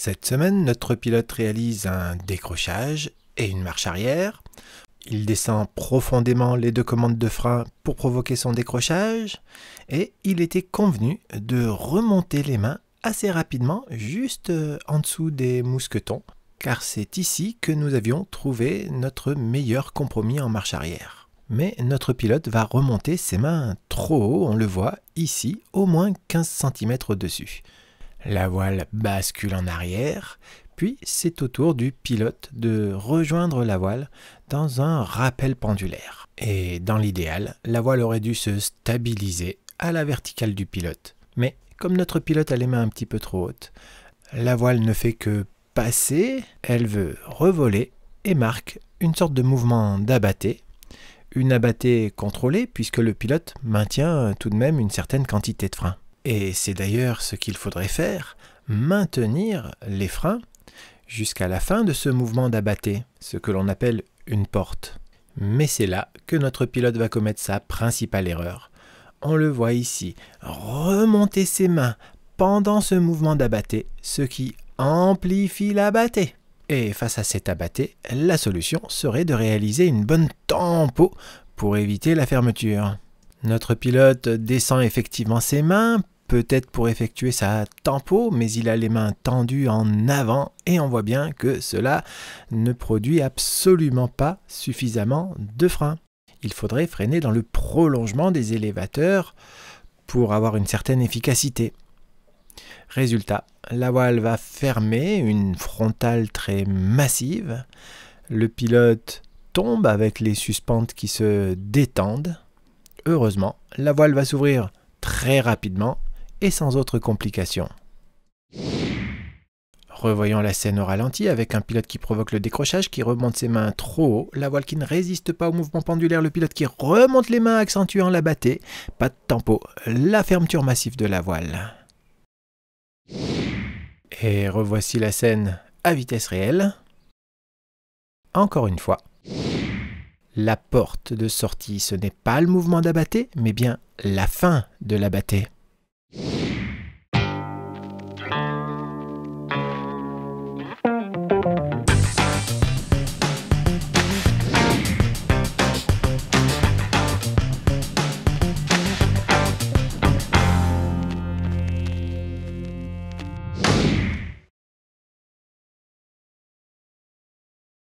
Cette semaine, notre pilote réalise un décrochage et une marche arrière. Il descend profondément les deux commandes de frein pour provoquer son décrochage et il était convenu de remonter les mains assez rapidement juste euh, en dessous des mousquetons car c'est ici que nous avions trouvé notre meilleur compromis en marche arrière. Mais notre pilote va remonter ses mains trop haut, on le voit ici, au moins 15 cm au-dessus. La voile bascule en arrière, puis c'est au tour du pilote de rejoindre la voile dans un rappel pendulaire. Et dans l'idéal, la voile aurait dû se stabiliser à la verticale du pilote. Mais comme notre pilote a les mains un petit peu trop hautes, la voile ne fait que passer, elle veut revoler et marque une sorte de mouvement d'abatté, une abatté contrôlée puisque le pilote maintient tout de même une certaine quantité de frein. Et c'est d'ailleurs ce qu'il faudrait faire, maintenir les freins jusqu'à la fin de ce mouvement d'abatté, ce que l'on appelle une porte. Mais c'est là que notre pilote va commettre sa principale erreur. On le voit ici, remonter ses mains pendant ce mouvement d'abatté, ce qui amplifie l'abatté. Et face à cet abatté, la solution serait de réaliser une bonne tempo pour éviter la fermeture. Notre pilote descend effectivement ses mains peut-être pour effectuer sa tempo, mais il a les mains tendues en avant et on voit bien que cela ne produit absolument pas suffisamment de frein. Il faudrait freiner dans le prolongement des élévateurs pour avoir une certaine efficacité. Résultat, la voile va fermer, une frontale très massive. Le pilote tombe avec les suspentes qui se détendent. Heureusement, la voile va s'ouvrir très rapidement et sans autre complication. Revoyons la scène au ralenti avec un pilote qui provoque le décrochage, qui remonte ses mains trop haut, la voile qui ne résiste pas au mouvement pendulaire, le pilote qui remonte les mains accentuant la battée, pas de tempo, la fermeture massive de la voile. Et revoici la scène à vitesse réelle. Encore une fois. La porte de sortie, ce n'est pas le mouvement d'abatté, mais bien la fin de l'abatté.